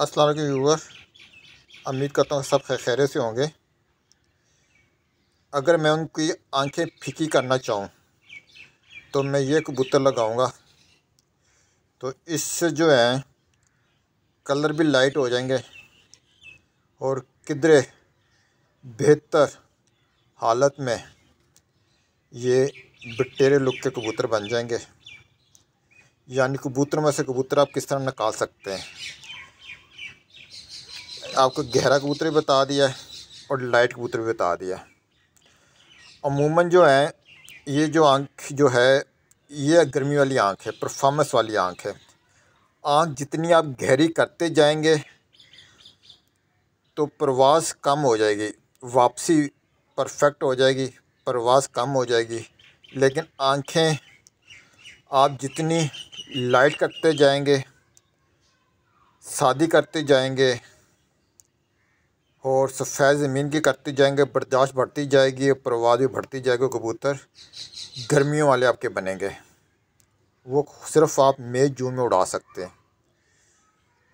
असलम के व्यूवर्स उम्मीद करता हूँ सब खैर से होंगे अगर मैं उनकी आंखें फीकी करना चाहूँ तो मैं ये कबूतर लगाऊंगा तो इससे जो है कलर भी लाइट हो जाएंगे और किधरे बेहतर हालत में ये बटेरे लुक के कबूतर बन जाएंगे यानी कबूतर में से कबूतर आप किस तरह निकाल सकते हैं आपको गहरा कबूतर भी बता दिया है और लाइट कबूतर भी बता दिया है अमूमन जो है ये जो आँख जो है ये गर्मी वाली आँख है परफॉर्मेंस वाली आँख है आँख जितनी आप गहरी करते जाएंगे तो प्रवास कम हो जाएगी वापसी परफेक्ट हो जाएगी प्रवास कम हो जाएगी लेकिन आँखें आप जितनी लाइट करते जाएंगे शादी करते जाएंगे और सफ़ाई ज़मीन की करती जाएंगे बर्दाश्त बढ़ती जाएगी परवाज भी बढ़ती जाएगी कबूतर गर्मियों वाले आपके बनेंगे वो सिर्फ आप मई जून में उड़ा सकते हैं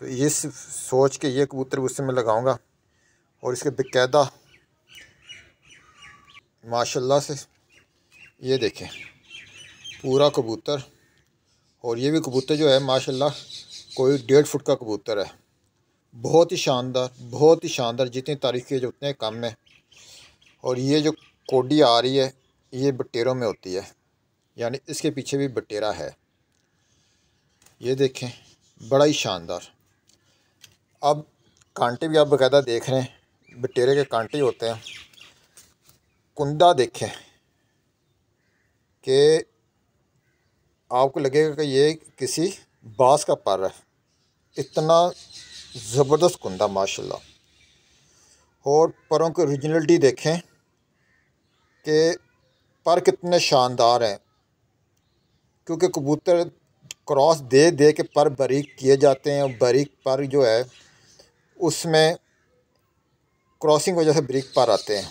तो ये सोच के ये कबूतर गुस्से में लगाऊंगा और इसके बेकायदा माशाल्लाह से ये देखें पूरा कबूतर और ये भी कबूतर जो है माशाल्लाह कोई डेढ़ फुट का कबूतर है बहुत ही शानदार बहुत ही शानदार जितनी तारीफ की जो उतने कम है और ये जो कोडी आ रही है ये बटेरों में होती है यानी इसके पीछे भी बटेरा है ये देखें बड़ा ही शानदार अब कांटे भी आप बकायदा देख रहे हैं बटेरे के कांटे होते हैं कुंदा देखें कि आपको लगेगा कि ये किसी बाँस का पर है इतना ज़बरदस्त कुंदा माशाल्लाह और परों की ओरिजिनलिटी देखें कि पर कितने शानदार हैं क्योंकि कबूतर क्रॉस दे दे के पर बारीक किए जाते हैं और बारीक पर जो है उसमें क्रॉसिंग वजह से ब्रिक पर आते हैं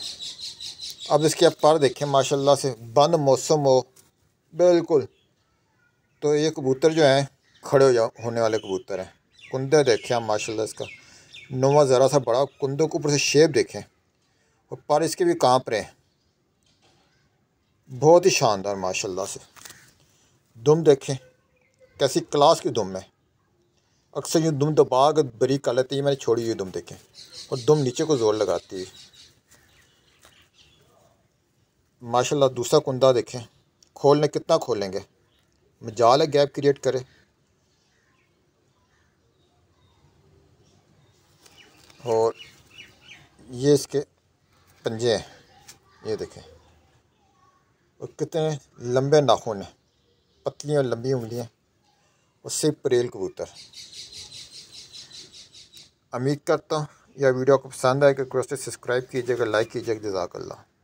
अब इसके आप पर देखें माशाल्लाह से बंद मौसम हो बिल्कुल तो ये कबूतर जो हैं खड़े हो जा होने वाले कबूतर हैं कुंदा देखें आप माशाल्लाह इसका नुमा ज़रा सा बड़ा कुंदों के ऊपर से शेप देखें और पर इसके भी कांप रहे हैं बहुत ही शानदार माशाल्लाह से दुम देखें कैसी क्लास की दुम है अक्सर यूँ दुम दबा कर बरी कर लेती है मैंने छोड़ी हुई दुम देखें और दुम नीचे को ज़ोर लगाती है माशाल्लाह दूसरा कुंदा देखें खोलने कितना खोलेंगे मजाल है गैप क्रिएट करें और ये इसके पंजे हैं ये देखें और कितने लंबे नाखून हैं पतली और लंबी उंगलियाँ और सिर्फ परेल कबूतर उम्मीद करता हूँ यह वीडियो को पसंद आएगा कृपया सब्सक्राइब कीजिएगा लाइक कीजिएगा जजाकल्ला